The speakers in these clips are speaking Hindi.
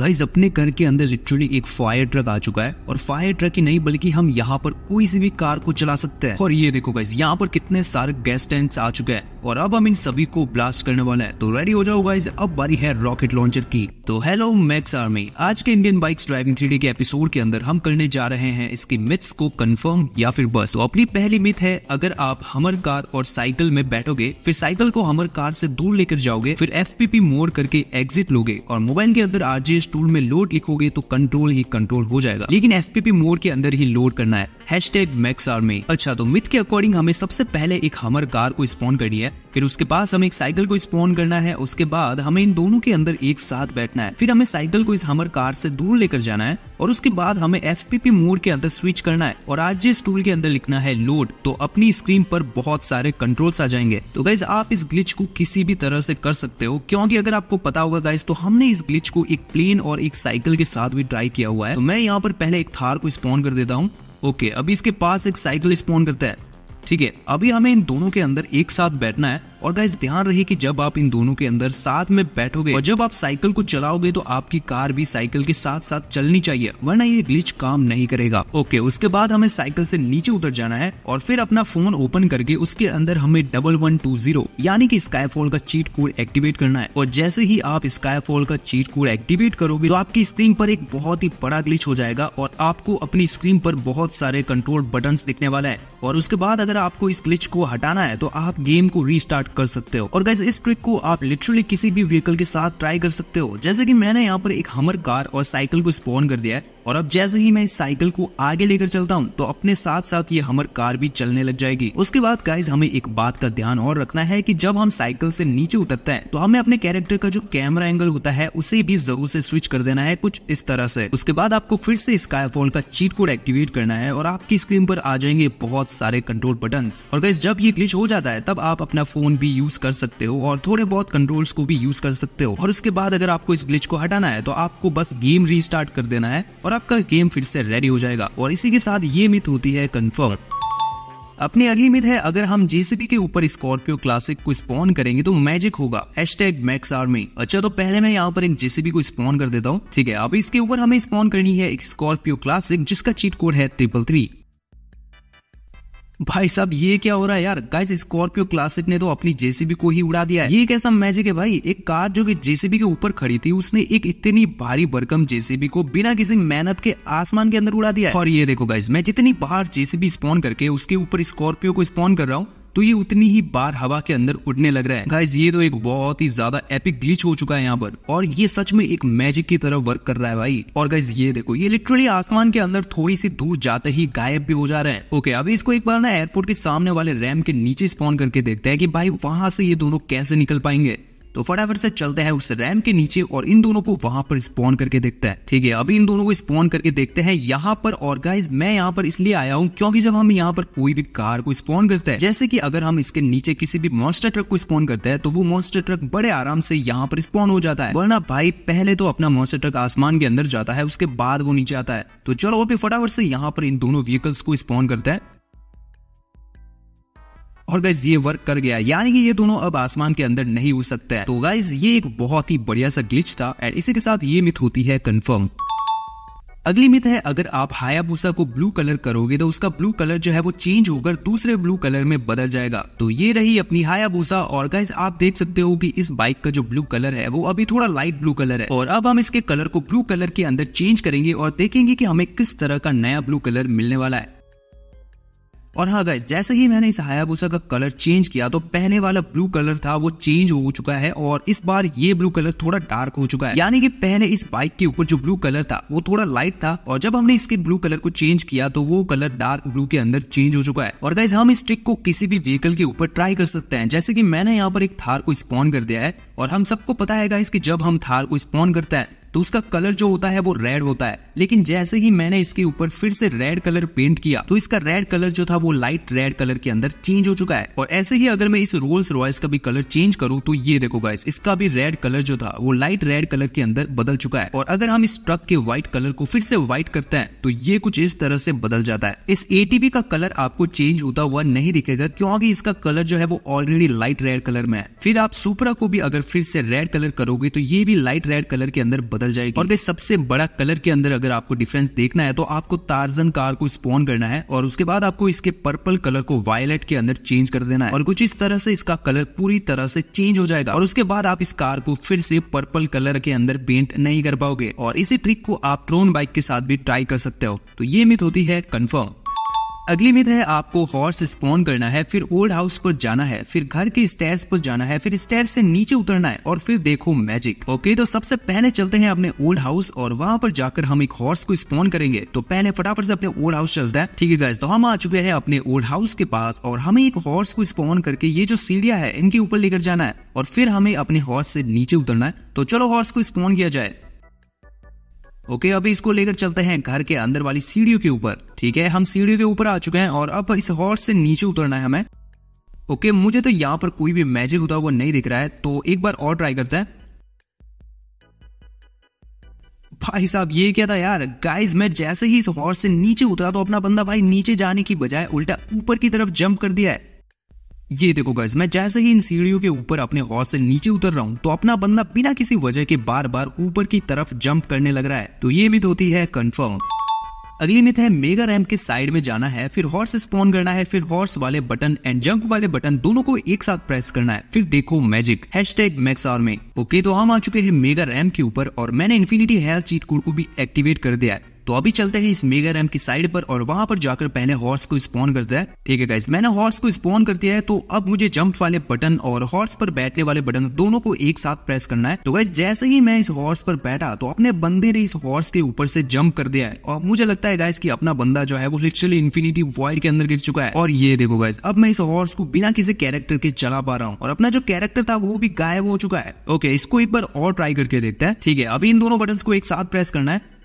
गाइज अपने घर के अंदर लिटरली एक फायर ट्रक आ चुका है और फायर ट्रक ही नहीं बल्कि हम यहाँ पर कोई सी भी कार को चला सकते हैं और ये देखो गाइज यहाँ पर कितने सारे गैस टैंक आ चुके हैं और अब हम इन सभी को ब्लास्ट करने वाला है तो रेडी हो जाओ गाइज अब बारी है रॉकेट लॉन्चर की तो हेलो मैक्स आर्मी आज के इंडियन बाइक्स ड्राइविंग थ्री के एपिसोड के अंदर हम करने जा रहे हैं इसकी मिथ्स को कंफर्म या फिर बस तो अपनी पहली मिथ है अगर आप हमर कार और साइकिल में बैठोगे फिर साइकिल को हमर कार से दूर लेकर जाओगे फिर एफ मोड करके एग्जिट लोगे और मोबाइल के अंदर आरजीएस टूल में लोड लिखोगे तो कंट्रोल ही कंट्रोल हो जाएगा लेकिन एफ मोड के अंदर ही लोड करना है हैश अच्छा तो मिथ के अकॉर्डिंग हमें सबसे पहले एक हमर कार को स्पॉन करनी है फिर उसके पास हमें एक साइकिल को स्पॉन करना है उसके बाद हमें इन दोनों के अंदर एक साथ बैठना है फिर हमें साइकिल को इस हमर कार से दूर लेकर जाना है और उसके बाद हमें एफ मोड के अंदर स्विच करना है और आज जिस टूल के अंदर लिखना है लोड तो अपनी स्क्रीन पर बहुत सारे कंट्रोल्स आ जाएंगे तो गाइज आप इस ग्लिच को किसी भी तरह से कर सकते हो क्योंकि अगर आपको पता होगा गाइज तो हमने इस ग्लिच को एक प्लेन और एक साइकिल के साथ भी ट्राई किया हुआ है तो मैं यहाँ पर पहले एक थार को स्पॉन कर देता हूँ ओके अभी इसके पास एक साइकिल स्पॉन करता है ठीक है अभी हमें इन दोनों के अंदर एक साथ बैठना है और गाइज ध्यान रहे कि जब आप इन दोनों के अंदर साथ में बैठोगे और जब आप साइकिल को चलाओगे तो आपकी कार भी साइकिल के साथ साथ चलनी चाहिए वरना ये ग्लिच काम नहीं करेगा ओके उसके बाद हमें साइकिल से नीचे उतर जाना है और फिर अपना फोन ओपन करके उसके अंदर हमें डबल वन टू जीरो यानी कि स्काईफॉल का चीट कोड एक्टिवेट करना है और जैसे ही आप स्काईफॉल का चीट कोड एक्टिवेट करोगे तो आपकी स्क्रीन पर एक बहुत ही बड़ा ग्लिच हो जाएगा और आपको अपनी स्क्रीन पर बहुत सारे कंट्रोल बटन दिखने वाला है और उसके बाद अगर आपको इस ग्लिच को हटाना है तो आप गेम को रीस्टार्ट कर सकते हो और गाइज इस ट्रिक को आप लिटरली किसी भी व्हीकल के साथ ट्राई कर सकते हो जैसे कि मैंने यहाँ पर एक हमर कार और साइकिल को स्पॉन कर दिया है और अब जैसे ही मैं इस साइकिल को आगे लेकर चलता हूँ तो अपने साथ साथ ये हमर कार भी चलने लग जाएगी उसके बाद गाइज हमें एक बात का ध्यान और रखना है कि जब हम साइकिल से नीचे उतरते हैं तो हमें अपने कैरेक्टर का जो कैमरा एंगल होता है उसे भी जरूर से स्विच कर देना है कुछ इस तरह से उसके बाद आपको फिर से स्काईफॉल का चीट कोड एक्टिवेट करना है और आपकी स्क्रीन पर आ जाएंगे बहुत सारे कंट्रोल बटन और गाइज जब ये ग्लिच हो जाता है तब आप अपना फोन भी यूज कर सकते हो और थोड़े बहुत कंट्रोल्स को भी यूज कर सकते हो और उसके बाद अगर आपको इस ग्लिच को हटाना है तो आपको बस गेम रिस्टार्ट कर देना है और और आपका गेम फिर से रेडी हो जाएगा और इसी के साथ ये मिथ होती है कन्फर्म अपनी अगली मिथ है अगर हम जेसीबी के ऊपर स्कॉर्पियो क्लासिक को स्पॉन करेंगे तो मैजिक होगा हैश टैग मैक्स आर्मी अच्छा तो पहले मैं यहाँ पर एक जेसीबी को स्पॉन कर देता हूँ ठीक है अब इसके ऊपर हमें स्पॉन करनी है एक स्कॉर्पियो क्लासिक जिसका चीट कोड है ट्रिपल थ्री भाई साहब ये क्या हो रहा है यार गाइस स्कॉर्पियो क्लासिक ने तो अपनी जेसीबी को ही उड़ा दिया है ये कैसा मैजिक है भाई एक कार जो कि जेसीबी के ऊपर खड़ी थी उसने एक इतनी भारी बरकम जेसीबी को बिना किसी मेहनत के आसमान के अंदर उड़ा दिया है और ये देखो गाइस मैं जितनी बार जेसीबी स्पॉन करके उसके ऊपर स्कॉर्पियो को स्पॉन कर रहा हूँ तो ये उतनी ही बार हवा के अंदर उड़ने लग रहा है गाइज ये तो एक बहुत ही ज्यादा एपिक ग्लिच हो चुका है यहाँ पर और ये सच में एक मैजिक की तरह वर्क कर रहा है भाई और गाइज ये देखो ये लिटरली आसमान के अंदर थोड़ी सी दूर जाते ही गायब भी हो जा रहे हैं ओके अभी इसको एक बार ना एयरपोर्ट के सामने वाले रैम के नीचे स्पॉन करके देखते हैं कि भाई वहां से ये दोनों कैसे निकल पाएंगे तो फटाफट से चलते हैं उस रैम के नीचे और इन दोनों को वहां पर स्पॉन करके देखते हैं ठीक है अभी इन दोनों को स्पॉन करके देखते हैं यहाँ पर और गाइज मैं यहाँ पर इसलिए आया हूँ क्योंकि जब हम यहाँ पर कोई भी कार को स्पॉन करते हैं जैसे कि अगर हम इसके नीचे किसी भी मॉन्स्टर ट्रक को स्पॉन करते हैं तो वो मॉन्स्टर ट्रक बड़े आराम से यहाँ पर स्पॉन हो जाता है वरना भाई पहले तो अपना मॉन्स्टर ट्रक आसमान के अंदर जाता है उसके बाद वो नीचे आता है तो चलो अभी फटाफट से यहाँ पर इन दोनों व्हीकल्स को स्पॉन करता है और गाइज ये वर्क कर गया यानी कि ये दोनों अब आसमान के अंदर नहीं उड़ सकते हैं तो गाइज ये एक बहुत ही बढ़िया सा ग्लिच था एंड इसी के साथ ये मिथ होती है कंफर्म अगली मिथ है अगर आप हायाबूसा को ब्लू कलर करोगे तो उसका ब्लू कलर जो है वो चेंज होकर दूसरे ब्लू कलर में बदल जाएगा तो ये रही अपनी हायाबूसा और गाइज आप देख सकते हो कि इस बाइक का जो ब्लू कलर है वो अभी थोड़ा लाइट ब्लू कलर है और अब हम इसके कलर को ब्लू कलर के अंदर चेंज करेंगे और देखेंगे की हमें किस तरह का नया ब्लू कलर मिलने वाला है और हाँ गाइज जैसे ही मैंने इस हायाबूसा का कलर चेंज किया तो पहले वाला ब्लू कलर था वो चेंज हो चुका है और इस बार ये ब्लू कलर थोड़ा डार्क हो चुका है यानी कि पहले इस बाइक के ऊपर जो ब्लू कलर था वो थोड़ा लाइट था और जब हमने इसके ब्लू कलर को चेंज किया तो वो कलर डार्क ब्लू के अंदर चेंज हो चुका है और गाइज हम इस ट्रिक को किसी भी व्हीकल के ऊपर ट्राई कर सकते हैं जैसे की मैंने यहाँ पर एक थार को स्पॉन कर दिया है और हम सबको पता है गाइज की जब हम थार को स्पॉन करते हैं तो उसका कलर जो होता है वो रेड होता है लेकिन जैसे ही मैंने इसके ऊपर फिर से रेड कलर पेंट किया तो इसका रेड कलर जो था वो लाइट रेड कलर के अंदर चेंज हो चुका है और ऐसे ही अगर मैं इस रोल्स रॉयस का भी कलर चेंज करूँ तो ये देखो गाइस इसका भी रेड कलर जो था वो लाइट रेड कलर के अंदर बदल चुका है और अगर हम इस ट्रक के व्हाइट कलर को फिर से व्हाइट करते हैं तो ये कुछ इस तरह से बदल जाता है इस ए का कलर आपको चेंज होता हुआ नहीं दिखेगा क्योंकि इसका कलर जो है वो ऑलरेडी लाइट रेड कलर में है फिर आप सुपरा को भी अगर फिर से रेड कलर करोगे तो ये भी लाइट रेड कलर के अंदर बदल बदल जाएगी और गई सबसे बड़ा कलर के अंदर अगर आपको डिफरेंस देखना है तो आपको तार्जन कार को स्पॉन करना है और उसके बाद आपको इसके पर्पल कलर को वायलेट के अंदर चेंज कर देना है और कुछ इस तरह से इसका कलर पूरी तरह से चेंज हो जाएगा और उसके बाद आप इस कार को फिर से पर्पल कलर के अंदर पेंट नहीं कर पाओगे और इसी ट्रिक को आप ट्रोन बाइक के साथ भी ट्राई कर सकते हो तो ये मिथ होती है कन्फर्म अगली विध है आपको हॉर्स स्पॉन करना है फिर ओल्ड हाउस पर जाना है फिर घर के स्टेयर्स पर जाना है फिर स्टेयर से नीचे उतरना है और फिर देखो मैजिक ओके तो सबसे पहले चलते हैं अपने ओल्ड हाउस और वहाँ पर जाकर हम एक हॉर्स को स्पॉन करेंगे तो पहले फटाफट से अपने ओल्ड हाउस चलता है ठीक है तो हम आ चुके हैं अपने ओल्ड हाउस के पास और हमें एक हॉर्स को स्पॉन करके ये जो सीढ़िया है इनके ऊपर लेकर जाना है और फिर हमें अपने हॉर्स से नीचे उतरना है तो चलो हॉर्स को स्पॉन किया जाए ओके अभी इसको लेकर चलते हैं घर के अंदर वाली सीढ़ियों के ऊपर ठीक है हम सीढ़ियों के ऊपर आ चुके हैं और अब इस हॉर्स से नीचे उतरना है हमें ओके मुझे तो यहाँ पर कोई भी मैजिक होता हुआ नहीं दिख रहा है तो एक बार और ट्राई करते हैं भाई साहब ये क्या था यार गाइस मैं जैसे ही इस हॉर्स से नीचे उतरा तो अपना बंदा भाई नीचे जाने की बजाय उल्टा ऊपर की तरफ जंप कर दिया है ये देखो गाइज मैं जैसे ही इन सीढ़ियों के ऊपर अपने हॉर्स से नीचे उतर रहा हूँ तो अपना बंदा बिना किसी वजह के बार बार ऊपर की तरफ जंप करने लग रहा है तो ये मिथ होती है कंफर्म अगली मिथ है मेगा रैम के साइड में जाना है फिर हॉर्स स्पॉन करना है फिर हॉर्स वाले बटन एंड जंप वाले बटन दोनों को एक साथ प्रेस करना है फिर देखो मैजिक हैश टैग मैक्स में ओके तो हम आ चुके हैं मेगा रैम के ऊपर और मैंने इन्फिनिटी हेल्थ चीट कोड को भी एक्टिवेट कर दिया है तो अभी चलते हैं इस मेगा रैम की साइड पर और वहां पर जाकर पहले हॉर्स को स्पॉन करता है ठीक है गाइज मैंने हॉर्स को स्पॉन कर दिया है तो अब मुझे जंप वाले बटन और हॉर्स पर बैठने वाले बटन दोनों को एक साथ प्रेस करना है तो गाइज जैसे ही मैं इस हॉर्स पर बैठा तो अपने बंदे ने इस हॉर्स के ऊपर से जंप कर दिया है और मुझे लगता है गाइज की अपना बंदा जो है वो लिटरली इन्फिनिटी वॉर्ड के अंदर गिर चुका है और ये देखो गाइज अब मैं इस हॉर्स को बिना किसी कैरेक्टर के चला पा रहा हूँ और अपना जो कैरेक्टर था वो भी गायब हो चुका है ओके इसको एक बार और ट्राई करके देखते हैं ठीक है अभी इन दोनों बटन को एक साथ प्रेस करना है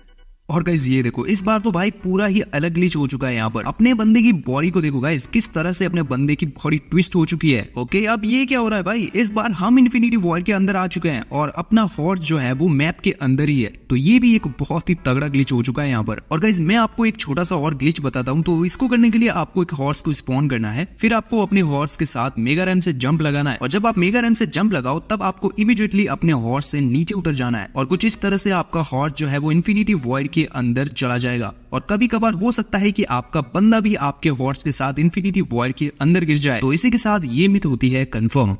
और गाइज ये देखो इस बार तो भाई पूरा ही अलग ग्लिच हो चुका है यहाँ पर अपने बंदे की बॉडी को देखो गाइज किस तरह से अपने बंदे की बॉडी ट्विस्ट हो चुकी है ओके अब ये क्या हो रहा है भाई इस बार हम इन्फिनिटी वॉल के अंदर आ चुके हैं और अपना हॉर्स जो है वो मैप के अंदर ही है तो ये भी एक बहुत ही तगड़ा ग्लिच हो चुका है यहाँ पर और गाइज मैं आपको एक छोटा सा और ग्लिच बताता हूँ तो इसको करने के लिए आपको एक हॉर्स को स्पॉन करना है फिर आपको अपने हॉर्स के साथ मेगा रैम से जंप लगाना है और जब आप मेगा रैम से जंप लगाओ तब आपको इमीडिएटली अपने हॉर्स से नीचे उतर जाना है और कुछ इस तरह से आपका हॉर्स जो है वो इन्फिनिटी वॉर के अंदर चला जाएगा और कभी कभार हो सकता है कि आपका बंदा भी आपके हॉर्स के साथ इन्फिनिटी वॉर के अंदर गिर जाए तो इसी के साथ ये मिथ होती है कन्फर्म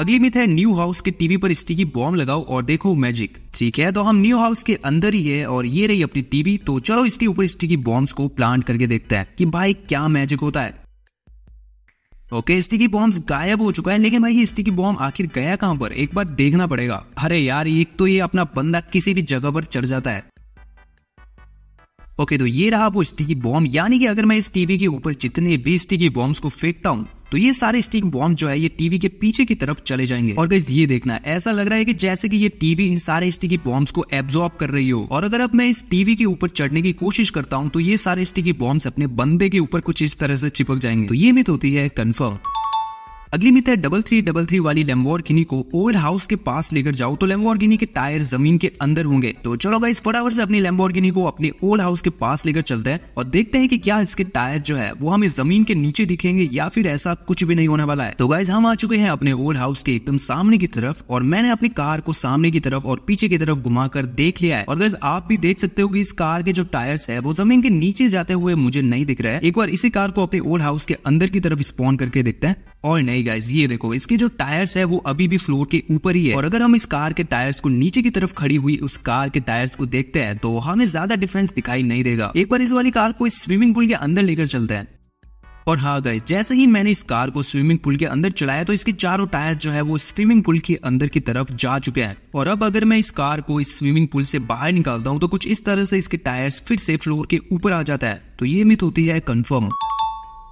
अगली मिथ है न्यू हाउस के टीवी पर स्टिकी बॉम्ब लगाओ और देखो मैजिक ठीक है तो हम न्यू हाउस के अंदर ही है और ये रही अपनी टीवी तो चलो इसके ऊपर स्टिकी बॉम्ब को प्लांट करके देखते हैं कि भाई क्या मैजिक होता है ओके स्टिकी बॉम्ब गायब हो चुका है लेकिन भाई ये स्टिकी बॉम्ब आखिर गया कहां पर एक बार देखना पड़ेगा अरे यार एक तो ये अपना बंदा किसी भी जगह पर चढ़ जाता है ओके तो ये रहा वो स्टिकी बॉम्ब यानी कि अगर मैं इस टीवी के ऊपर जितने भी स्टिकी बॉम्ब्स को फेंकता हूँ तो ये सारे स्टिक बॉम्ब जो है ये टीवी के पीछे की तरफ चले जाएंगे और गैस ये देखना ऐसा लग रहा है कि जैसे कि ये टीवी इन सारे स्टिकी बॉम्ब्स को एब्जॉर्ब कर रही हो और अगर अब मैं इस टीवी के ऊपर चढ़ने की कोशिश करता हूँ तो ये सारे स्टिकी बॉम्ब्स अपने बंदे के ऊपर कुछ इस तरह से चिपक जाएंगे तो ये मित होती है कन्फर्म अगली मित है डबल थ्री डबल थ्री वाली लेम्बोर को ओल्ड हाउस के पास लेकर जाओ तो लेम्बोर के टायर जमीन के अंदर होंगे तो चलो गाइस फटाफट से अपनी लेम्बोर को अपने ओल्ड हाउस के पास लेकर चलते हैं और देखते हैं कि क्या इसके टायर जो है वो हमें जमीन के नीचे दिखेंगे या फिर ऐसा कुछ भी नहीं होने वाला है तो गाइज हम आ चुके हैं अपने ओल्ड हाउस के एकदम सामने की तरफ और मैंने अपनी कार को सामने की तरफ और पीछे की तरफ घुमा कर देख लिया है और गैस आप भी देख सकते हो की इस कार के जो टायर है वो जमीन के नीचे जाते हुए मुझे नहीं दिख रहा है एक बार इसी कार को अपने ओल्ड हाउस के अंदर की तरफ स्पॉन करके देखते हैं और नहीं गाइज ये देखो इसके जो टायर्स है वो अभी भी फ्लोर के ऊपर ही है और अगर हम इस कार के टायर्स को नीचे की तरफ खड़ी हुई उस कार के टायर्स को देखते हैं तो हमें ज्यादा डिफरेंस दिखाई नहीं देगा एक बार इस वाली कार को इस स्विमिंग पूल के अंदर लेकर चलते हैं और हाँ गाइज जैसे ही मैंने इस कार को स्विमिंग पूल के अंदर चलाया तो इसके चारों टायर जो है वो स्विमिंग पूल के अंदर की तरफ जा चुके हैं और अब अगर मैं इस कार को इस स्विमिंग पूल से बाहर निकालता हूँ तो कुछ इस तरह से इसके टायर्स फिर से फ्लोर के ऊपर आ जाता है तो ये मिथ होती है कन्फर्म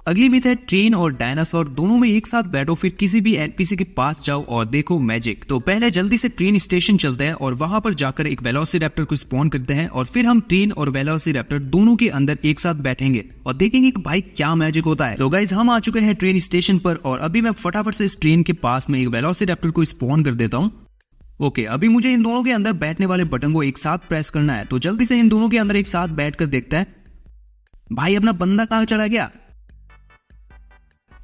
अगली मिथ है ट्रेन और डायनासोर दोनों में एक साथ बैठो फिर किसी भी एनपीसी के पास जाओ और देखो मैजिक तो पहले जल्दी से ट्रेन स्टेशन चलते हैं और वहां पर जाकर एक वेलोसिराप्टर को स्पॉन करते हैं और फिर हम ट्रेन और वेलोसिराप्टर दोनों के अंदर एक साथ बैठेंगे और देखेंगे कि भाई क्या मैजिक होता है तो गाइज हम आ चुके हैं ट्रेन स्टेशन पर और अभी मैं फटाफट से इस ट्रेन के पास में एक वेलोसिराप्टर को स्पॉन कर देता हूँ ओके okay, अभी मुझे इन दोनों के अंदर बैठने वाले बटन को एक साथ प्रेस करना है तो जल्दी से इन दोनों के अंदर एक साथ बैठ कर देखता है भाई अपना बंदा कहाँ चला गया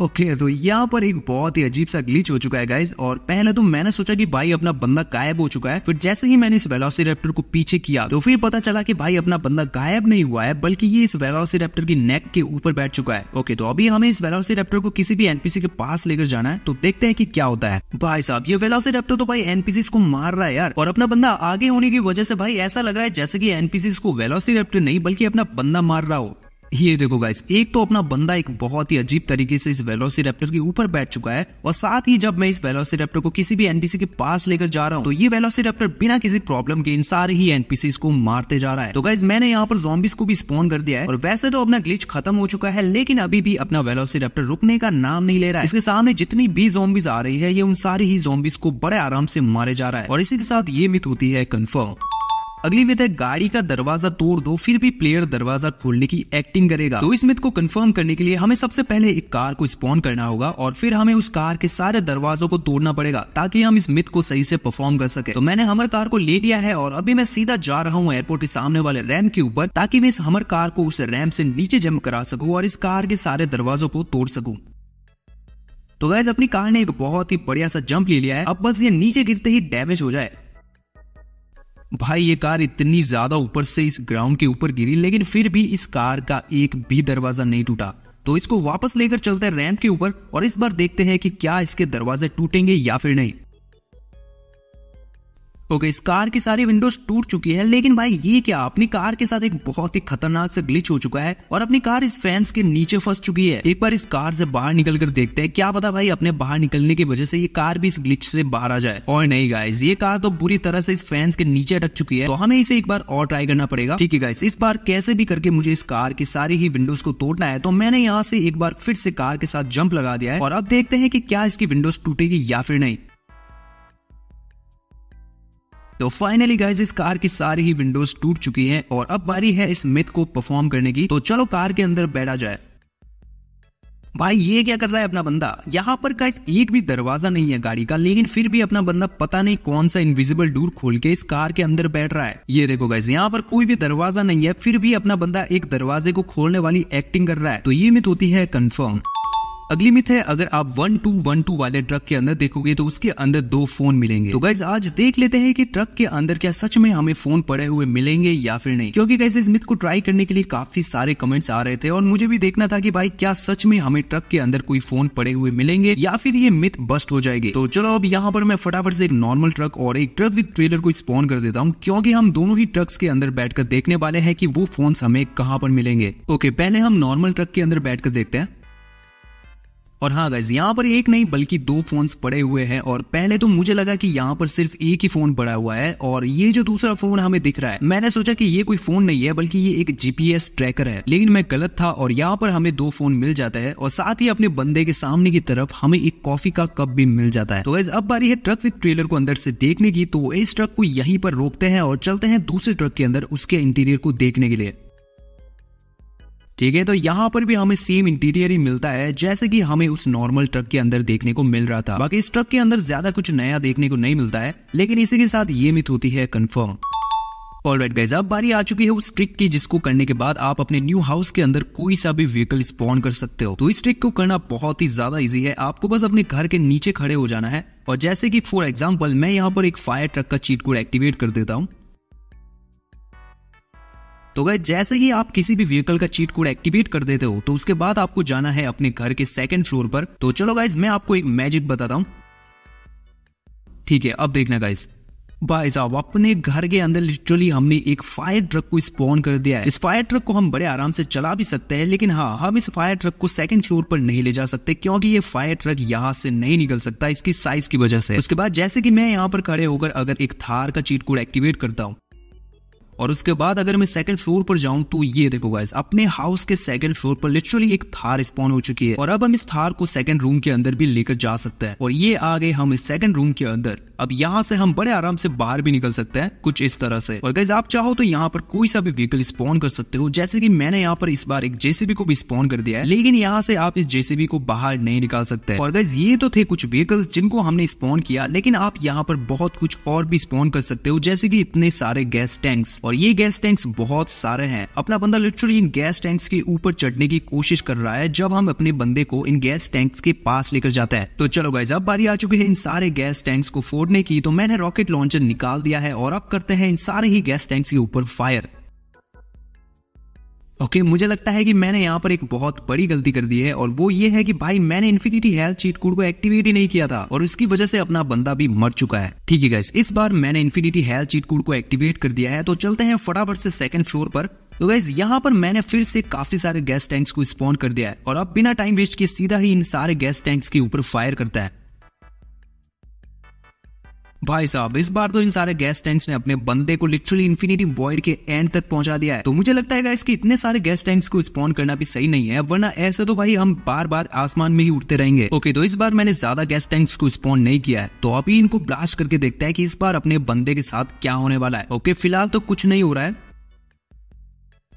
ओके okay, तो यहाँ पर एक बहुत ही अजीब सा ग्लिच हो चुका है गाइज और पहले तो मैंने सोचा कि भाई अपना बंदा गायब हो चुका है फिर जैसे ही मैंने इस वेलोसिरेप्टर को पीछे किया तो फिर पता चला कि भाई अपना बंदा गायब नहीं हुआ है बल्कि ये इस वेलोसिरेप्टर की नेक के ऊपर बैठ चुका है ओके तो अभी हमें इस वेलोसिरेप्टर को किसी भी एनपीसी के पास लेकर जाना है तो देखते हैं की क्या होता है भाई साहब ये वेलोसिरेप्टर तो भाई एनपीसी को मार रहा है यार और अपना बंदा आगे होने की वजह से भाई ऐसा लग रहा है जैसे की एनपीसी को वेलोसिरेप्टर नहीं बल्कि अपना बंदा मार रहा हो ये देखो गाइस एक तो अपना बंदा एक बहुत ही अजीब तरीके से इस रेप्टर के ऊपर बैठ चुका है और साथ ही जब मैं इस रेप्टर को किसी भी एनपीसी के पास लेकर जा रहा हूँ तो ये रेप्टर बिना किसी प्रॉब्लम के इन सारे ही एनपीसी को मारते जा रहा है तो गाइज मैंने यहाँ पर जॉम्बिस को भी स्पॉन कर दिया है और वैसे तो अपना ग्लिच खत्म हो चुका है लेकिन अभी भी अपना रेप्टर रुकने का नाम नहीं ले रहा है इसके सामने जितनी भी जॉम्बिस आ रही है ये उन सारी ही जॉम्बिस को बड़े आराम से मारे जा रहा है और इसी के साथ ये मित होती है कन्फर्म अगली विधेयक गाड़ी का दरवाजा तोड़ दो फिर भी प्लेयर दरवाजा खोलने की एक्टिंग करेगा तो इस मिथ को कंफर्म करने के लिए हमें सबसे पहले एक कार को स्पॉन करना होगा और फिर हमें उस कार के सारे दरवाजों को तोड़ना पड़ेगा ताकि हम इस मिथ को सही से परफॉर्म कर सके तो मैंने हमर कार को ले लिया है और अभी मैं सीधा जा रहा हूँ एयरपोर्ट के सामने वाले रैम के ऊपर ताकि मैं इस हमर कार को उस रैम से नीचे जम्प करा सकूँ और इस कार के सारे दरवाजों को तोड़ सकूँ तो गैस अपनी कार ने एक बहुत ही बढ़िया सा जंप ले लिया है अब बस ये नीचे गिरते ही डैमेज हो जाए भाई ये कार इतनी ज्यादा ऊपर से इस ग्राउंड के ऊपर गिरी लेकिन फिर भी इस कार का एक भी दरवाजा नहीं टूटा तो इसको वापस लेकर चलते हैं रैंप के ऊपर और इस बार देखते हैं कि क्या इसके दरवाजे टूटेंगे या फिर नहीं ओके इस कार की सारी विंडोज टूट चुकी है लेकिन भाई ये क्या अपनी कार के साथ एक बहुत ही खतरनाक सा ग्लिच हो चुका है और अपनी कार इस फैंस के नीचे फंस चुकी है एक बार इस कार से बाहर निकल कर देखते हैं क्या पता भाई अपने बाहर निकलने की वजह से ये कार भी इस ग्लिच से बाहर आ जाए और नहीं गाइज ये कार तो बुरी तरह से इस फैंस के नीचे अटक चुकी है तो हमें इसे एक बार और ट्राई करना पड़ेगा ठीक है गाइस इस बार कैसे भी करके मुझे इस कार की सारी ही विंडोज को तोड़ना है तो मैंने यहाँ से एक बार फिर से कार के साथ जंप लगा दिया है और अब देखते हैं की क्या इसकी विंडोज टूटेगी या फिर नहीं तो फाइनली गाइज इस कार की सारी ही विंडोज टूट चुकी है और अब बारी है इस मिथ को परफॉर्म करने की तो चलो कार के अंदर बैठा जाए भाई ये क्या कर रहा है अपना बंदा यहाँ पर का एक भी दरवाजा नहीं है गाड़ी का लेकिन फिर भी अपना बंदा पता नहीं कौन सा इनविजिबल डोर खोल के इस कार के अंदर बैठ रहा है ये देखो गाइज यहाँ पर कोई भी दरवाजा नहीं है फिर भी अपना बंदा एक दरवाजे को खोलने वाली एक्टिंग कर रहा है तो ये मित होती है कन्फर्म अगली मिथ है अगर आप वन टू वन टू वाले ट्रक के अंदर देखोगे तो उसके अंदर दो फोन मिलेंगे तो गाइज आज देख लेते हैं कि ट्रक के अंदर क्या सच में हमें फोन पड़े हुए मिलेंगे या फिर नहीं क्योंकि गाइज इस मिथ को ट्राई करने के लिए काफी सारे कमेंट्स आ रहे थे और मुझे भी देखना था कि भाई क्या सच में हमें ट्रक के अंदर कोई फोन पड़े हुए मिलेंगे या फिर ये मिथ बस्ट हो जाएगी तो चलो अब यहाँ पर मैं फटाफट से एक नॉर्मल ट्रक और एक ट्रक विद ट्रेलर को स्पॉन कर देता हूँ क्योंकि हम दोनों ही ट्रक्स के अंदर बैठकर देखने वाले हैं कि वो फोन हमें कहाँ पर मिलेंगे ओके पहले हम नॉर्मल ट्रक के अंदर बैठकर देखते हैं और हाँ गाइज यहाँ पर एक नहीं बल्कि दो फोन्स पड़े हुए हैं और पहले तो मुझे लगा कि यहाँ पर सिर्फ एक ही फोन पड़ा हुआ है और ये जो दूसरा फोन हमें दिख रहा है मैंने सोचा कि ये कोई फोन नहीं है बल्कि ये एक जीपीएस ट्रैकर है लेकिन मैं गलत था और यहाँ पर हमें दो फोन मिल जाता है और साथ ही अपने बंदे के सामने की तरफ हमें एक कॉफी का कप भी मिल जाता है तो गाइज अब बारी है ट्रक विद ट्रेलर को अंदर से देखने की तो इस ट्रक को यहीं पर रोकते हैं और चलते हैं दूसरे ट्रक के अंदर उसके इंटीरियर को देखने के लिए ठीक है तो यहाँ पर भी हमें सेम इंटीरियर ही मिलता है जैसे कि हमें उस नॉर्मल ट्रक के अंदर देखने को मिल रहा था बाकी इस ट्रक के अंदर ज्यादा कुछ नया देखने को नहीं मिलता है लेकिन इसी के साथ ये मिथ होती है कन्फर्म ऑल राइट गाइज अब बारी आ चुकी है उस ट्रिक की जिसको करने के बाद आप अपने न्यू हाउस के अंदर कोई सा भी व्हीकल स्पॉन कर सकते हो तो इस ट्रिक को करना बहुत ही ज्यादा इजी है आपको बस अपने घर के नीचे खड़े हो जाना है और जैसे कि फॉर एग्जांपल मैं यहाँ पर एक फायर ट्रक का चीट कोड एक्टिवेट कर देता हूँ तो गए जैसे ही आप किसी भी व्हीकल का चीट कोड एक्टिवेट कर देते हो तो उसके बाद आपको जाना है अपने घर के सेकंड फ्लोर पर तो चलो गाइज मैं आपको एक मैजिक बताता हूँ ठीक है अब देखना गाइज भाई साहब अपने घर के अंदर लिटरली हमने एक फायर ट्रक को स्पॉन कर दिया है इस फायर ट्रक को हम बड़े आराम से चला भी सकते हैं लेकिन हाँ हम इस फायर ट्रक को सेकंड फ्लोर पर नहीं ले जा सकते क्योंकि ये फायर ट्रक यहाँ से नहीं निकल सकता इसकी साइज की वजह से उसके बाद जैसे कि मैं यहाँ पर खड़े होकर अगर एक थार का चीट कोड एक्टिवेट करता हूँ और उसके बाद अगर मैं सेकंड फ्लोर पर जाऊं तो ये देखो गाइस अपने हाउस के सेकंड फ्लोर पर लिटरली एक थार स्पॉन हो चुकी है और अब हम इस थार को सेकंड रूम के अंदर भी लेकर जा सकते हैं और ये आ गए हम इस सेकंड रूम के अंदर अब यहाँ से हम बड़े आराम से बाहर भी निकल सकते हैं कुछ इस तरह से और गाइज आप चाहो तो यहाँ पर कोई सा भी व्हीकल स्पॉन कर सकते हो जैसे की मैंने यहाँ पर इस बार एक जेसीबी को भी स्पॉन कर दिया है लेकिन यहाँ से आप इस जेसीबी को बाहर नहीं निकाल सकते और गाइज ये तो थे कुछ व्हीकल जिनको हमने स्पॉन किया लेकिन आप यहाँ पर बहुत कुछ और भी स्पॉन कर सकते हो जैसे की इतने सारे गैस टैंक्स और ये गैस टैंक्स बहुत सारे हैं अपना बंदा लिटरली इन गैस टैंक्स के ऊपर चढ़ने की कोशिश कर रहा है जब हम अपने बंदे को इन गैस टैंक्स के पास लेकर जाता है तो चलो गाइज अब बारी आ चुकी है इन सारे गैस टैंक्स को फोड़ ने की तो मैंने रॉकेट लॉन्चर निकाल दिया है और अब करते हैं इन सारे ही गैस टैंक्स के ऊपर फायर ओके okay, मुझे लगता है कि मैंने यहाँ पर एक बहुत बड़ी गलती कर दी है और वो ये है कि भाई मैंने इन्फिनिटी हेल्थ चीट कोड को एक्टिवेट ही नहीं किया था और उसकी वजह से अपना बंदा भी मर चुका है ठीक है इस बार मैंने इन्फिनिटी हेल्थ चीट कोड को एक्टिवेट कर दिया है तो चलते हैं फटाफट से सेकंड फ्लोर पर तो गाइज यहाँ पर मैंने फिर से काफी सारे गैस टैंक्स को स्पॉन कर दिया है और अब बिना टाइम वेस्ट किए सीधा ही इन सारे गैस टैंक्स के ऊपर फायर करता है भाई साहब इस बार तो इन सारे गैस टैंक्स ने अपने बंदे को लिटरली इन्फिनिटी वॉइड के एंड तक पहुंचा दिया है तो मुझे लगता है इसके इतने सारे गैस टैंक्स को स्पॉन करना भी सही नहीं है वरना ऐसे तो भाई हम बार बार आसमान में ही उठते रहेंगे ओके तो इस बार मैंने ज्यादा गैस टैंक्स को स्पॉन नहीं किया है तो अभी इनको ब्लास्ट करके देखता है की इस बार अपने बंदे के साथ क्या होने वाला है ओके फिलहाल तो कुछ नहीं हो रहा है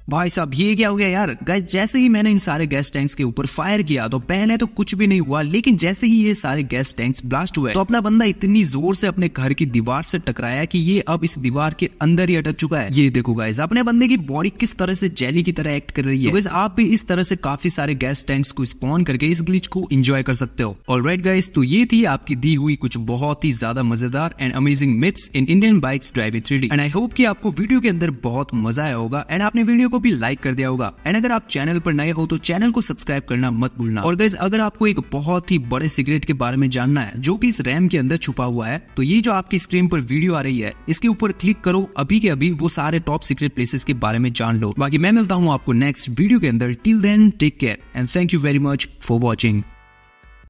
भाई साहब ये क्या हो गया यार गाइस जैसे ही मैंने इन सारे गैस टैंक्स के ऊपर फायर किया तो पहले तो कुछ भी नहीं हुआ लेकिन जैसे ही ये सारे गैस टैंक्स ब्लास्ट हुए तो अपना बंदा इतनी जोर से अपने घर की दीवार से टकराया कि ये अब इस दीवार के अंदर ही अटक चुका है ये देखो गाइस अपने बंदे की बॉडी किस तरह से जेली की तरह एक्ट कर रही है तो आप भी इस तरह से काफी सारे गैस टैंक्स को स्पॉन करके इस ग्लिच को इंजॉय कर सकते हो और राइट गाइज तो ये थी आपकी दी हुई कुछ बहुत ही ज्यादा मजेदार and amazing myths in Indian bikes driving three and I hope की आपको वीडियो के अंदर बहुत मजा आया होगा एंड आपने वीडियो को को भी लाइक कर दिया होगा एंड अगर आप चैनल पर नए हो तो चैनल को सब्सक्राइब करना मत भूलना और गैस अगर आपको एक बहुत ही बड़े सिगरेट के बारे में जानना है जो की इस रैम के अंदर छुपा हुआ है तो ये जो आपकी स्क्रीन पर वीडियो आ रही है इसके ऊपर क्लिक करो अभी के अभी वो सारे टॉप सीक्रेट प्लेसेस के बारे में जान लो बाकी मैं मिलता हूँ आपको नेक्स्ट वीडियो के अंदर till then take care and thank you very much for watching